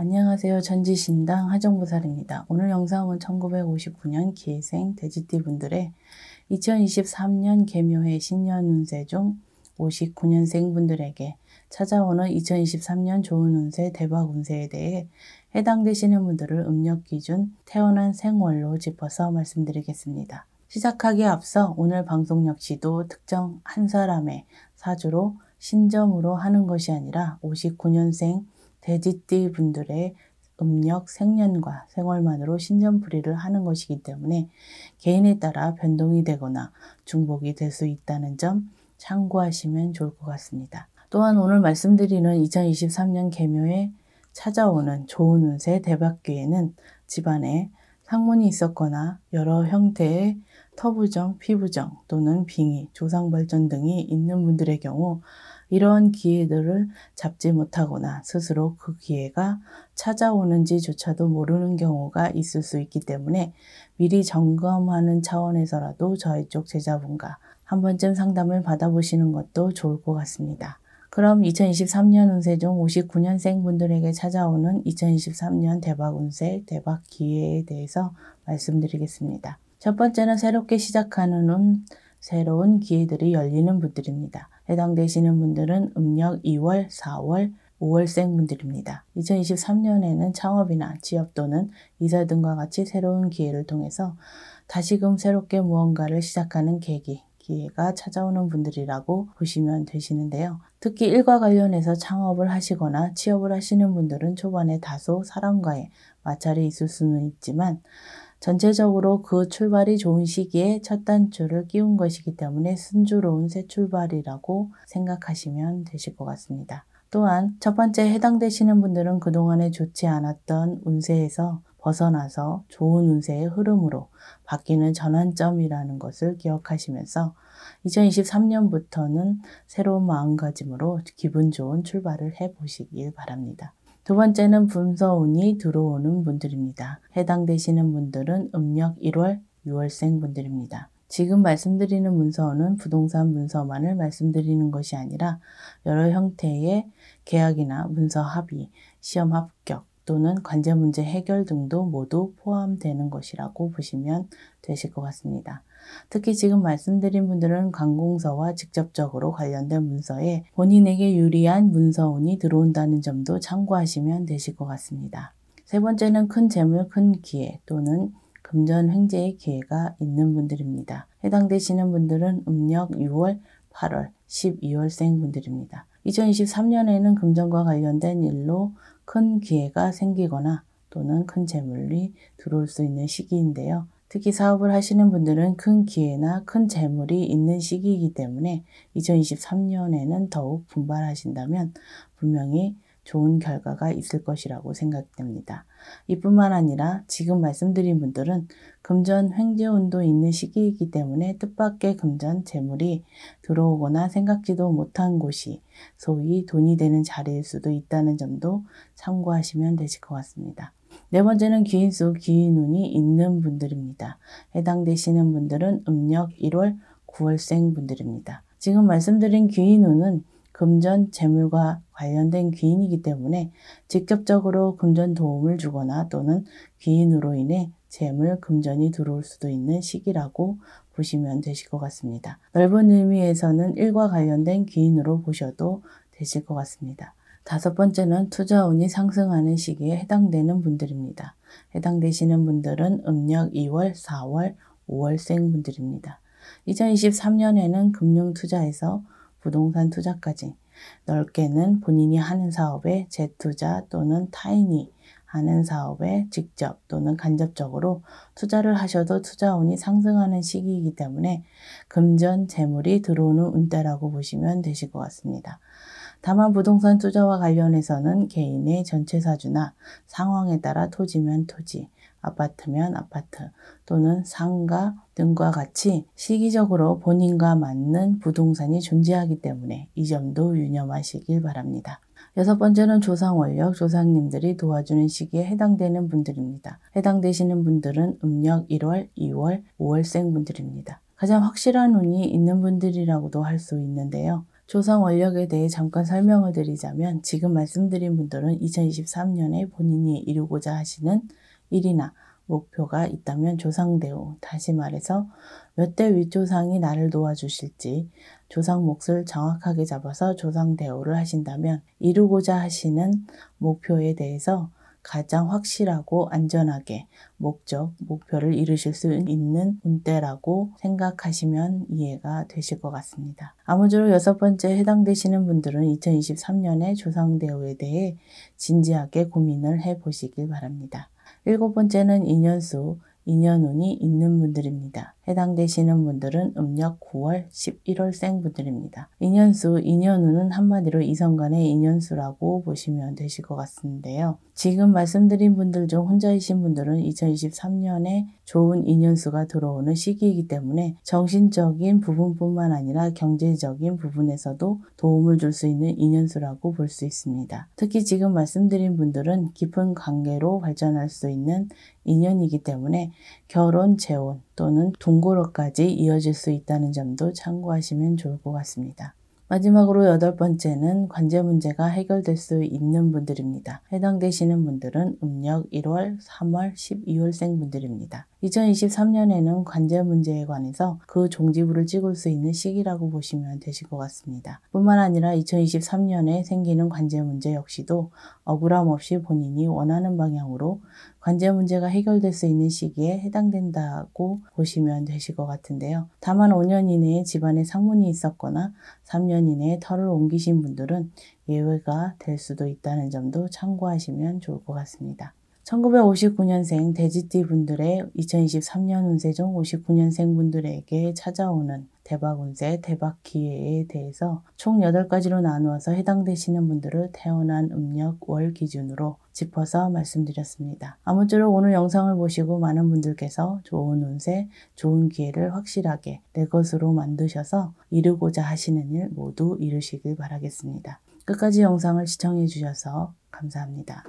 안녕하세요. 전지신당 하정보살입니다. 오늘 영상은 1959년 기생 돼지띠분들의 2023년 개묘회 신년운세 중 59년생 분들에게 찾아오는 2023년 좋은 운세, 대박 운세에 대해 해당되시는 분들을 음력 기준 태어난 생월로 짚어서 말씀드리겠습니다. 시작하기에 앞서 오늘 방송 역시도 특정 한 사람의 사주로 신점으로 하는 것이 아니라 59년생 돼지띠 분들의 음력 생년과 생월만으로 신전풀이를 하는 것이기 때문에 개인에 따라 변동이 되거나 중복이 될 수 있다는 점 참고하시면 좋을 것 같습니다. 또한 오늘 말씀드리는 2023년 개묘에 찾아오는 좋은 운세 대박기에는 집안에 상문이 있었거나 여러 형태의 터부정, 피부정 또는 빙의, 조상발전 등이 있는 분들의 경우 이런 기회들을 잡지 못하거나 스스로 그 기회가 찾아오는지조차도 모르는 경우가 있을 수 있기 때문에 미리 점검하는 차원에서라도 저희 쪽 제자분과 한 번쯤 상담을 받아보시는 것도 좋을 것 같습니다. 그럼 2023년 운세 중 59년생 분들에게 찾아오는 2023년 대박 운세, 대박 기회에 대해서 말씀드리겠습니다. 첫 번째는 새롭게 시작하는 운, 새로운 기회들이 열리는 분들입니다. 해당되시는 분들은 음력 2월, 4월, 5월생 분들입니다. 2023년에는 창업이나 취업 또는 이사 등과 같이 새로운 기회를 통해서 다시금 새롭게 무언가를 시작하는 계기, 기회가 찾아오는 분들이라고 보시면 되시는데요. 특히 일과 관련해서 창업을 하시거나 취업을 하시는 분들은 초반에 다소 사람과의 마찰이 있을 수는 있지만 전체적으로 그 출발이 좋은 시기에 첫 단추를 끼운 것이기 때문에 순조로운 새 출발이라고 생각하시면 되실 것 같습니다. 또한 첫 번째 해당되시는 분들은 그동안에 좋지 않았던 운세에서 벗어나서 좋은 운세의 흐름으로 바뀌는 전환점이라는 것을 기억하시면서 2023년부터는 새로운 마음가짐으로 기분 좋은 출발을 해보시길 바랍니다. 두 번째는 분서운이 들어오는 분들입니다. 해당되시는 분들은 음력 1월, 6월생 분들입니다. 지금 말씀드리는 문서는 부동산 문서만을 말씀드리는 것이 아니라 여러 형태의 계약이나 문서 합의, 시험 합격 또는 관제 문제 해결 등도 모두 포함되는 것이라고 보시면 되실 것 같습니다. 특히 지금 말씀드린 분들은 관공서와 직접적으로 관련된 문서에 본인에게 유리한 문서운이 들어온다는 점도 참고하시면 되실 것 같습니다. 세 번째는 큰 재물, 큰 기회 또는 금전 횡재의 기회가 있는 분들입니다. 해당되시는 분들은 음력 6월, 8월, 12월생 분들입니다. 2023년에는 금전과 관련된 일로 큰 기회가 생기거나 또는 큰 재물이 들어올 수 있는 시기인데요. 특히 사업을 하시는 분들은 큰 기회나 큰 재물이 있는 시기이기 때문에 2023년에는 더욱 분발하신다면 분명히 좋은 결과가 있을 것이라고 생각됩니다. 이뿐만 아니라 지금 말씀드린 분들은 금전 횡재운도 있는 시기이기 때문에 뜻밖의 금전 재물이 들어오거나 생각지도 못한 곳이 소위 돈이 되는 자리일 수도 있다는 점도 참고하시면 되실 것 같습니다. 네 번째는 귀인수, 귀인운이 있는 분들입니다. 해당되시는 분들은 음력 1월, 9월생 분들입니다. 지금 말씀드린 귀인운은 금전 재물과 관련된 귀인이기 때문에 직접적으로 금전 도움을 주거나 또는 귀인으로 인해 재물, 금전이 들어올 수도 있는 시기라고 보시면 되실 것 같습니다. 넓은 의미에서는 일과 관련된 귀인으로 보셔도 되실 것 같습니다. 다섯 번째는 투자운이 상승하는 시기에 해당되는 분들입니다. 해당되시는 분들은 음력 2월, 4월, 5월생 분들입니다. 2023년에는 금융투자에서 부동산 투자까지 넓게는 본인이 하는 사업에 재투자 또는 타인이 하는 사업에 직접 또는 간접적으로 투자를 하셔도 투자운이 상승하는 시기이기 때문에 금전 재물이 들어오는 운따라고 보시면 되실 것 같습니다. 다만 부동산 투자와 관련해서는 개인의 전체 사주나 상황에 따라 토지면 토지, 아파트면 아파트 또는 상가 등과 같이 시기적으로 본인과 맞는 부동산이 존재하기 때문에 이 점도 유념하시길 바랍니다. 여섯 번째는 조상원력, 조상님들이 도와주는 시기에 해당되는 분들입니다. 해당되시는 분들은 음력 1월, 2월, 5월생 분들입니다. 가장 확실한 운이 있는 분들이라고도 할 수 있는데요. 조상 원력에 대해 잠깐 설명을 드리자면 지금 말씀드린 분들은 2023년에 본인이 이루고자 하시는 일이나 목표가 있다면 조상대우, 다시 말해서 몇 대 위조상이 나를 도와주실지 조상 몫을 정확하게 잡아서 조상대우를 하신다면 이루고자 하시는 목표에 대해서 가장 확실하고 안전하게 목적, 목표를 이루실 수 있는 운대라고 생각하시면 이해가 되실 것 같습니다. 아무쪼록 여섯 번째 해당되시는 분들은 2 0 2 3년에 조상대우에 대해 진지하게 고민을 해보시길 바랍니다. 일곱 번째는 인연수, 인연운이 있는 분들입니다. 해당되시는 분들은 음력 9월, 11월생 분들입니다. 인연수, 인연우는 한마디로 이성간의 인연수라고 보시면 되실 것 같은데요. 지금 말씀드린 분들 중 혼자이신 분들은 2023년에 좋은 인연수가 들어오는 시기이기 때문에 정신적인 부분뿐만 아니라 경제적인 부분에서도 도움을 줄 수 있는 인연수라고 볼 수 있습니다. 특히 지금 말씀드린 분들은 깊은 관계로 발전할 수 있는 인연이기 때문에 결혼, 재혼, 또는 동고로까지 이어질 수 있다는 점도 참고하시면 좋을 것 같습니다. 마지막으로 여덟 번째는 관제 문제가 해결될 수 있는 분들입니다. 해당되시는 분들은 음력 1월, 3월, 12월생 분들입니다. 2023년에는 관제 문제에 관해서 그 종지부를 찍을 수 있는 시기라고 보시면 되실 것 같습니다. 뿐만 아니라 2023년에 생기는 관제 문제 역시도 억울함 없이 본인이 원하는 방향으로 관제 문제가 해결될 수 있는 시기에 해당된다고 보시면 되실 것 같은데요. 다만 5년 이내에 집안에 상문이 있었거나 3년 이내에 터를 옮기신 분들은 예외가 될 수도 있다는 점도 참고하시면 좋을 것 같습니다. 1959년생 돼지띠 분들의 2023년 운세 중 59년생 분들에게 찾아오는 대박 운세, 대박 기회에 대해서 총 8가지로 나누어서 해당되시는 분들을 태어난 음력 월 기준으로 짚어서 말씀드렸습니다. 아무쪼록 오늘 영상을 보시고 많은 분들께서 좋은 운세, 좋은 기회를 확실하게 내 것으로 만드셔서 이루고자 하시는 일 모두 이루시길 바라겠습니다. 끝까지 영상을 시청해 주셔서 감사합니다.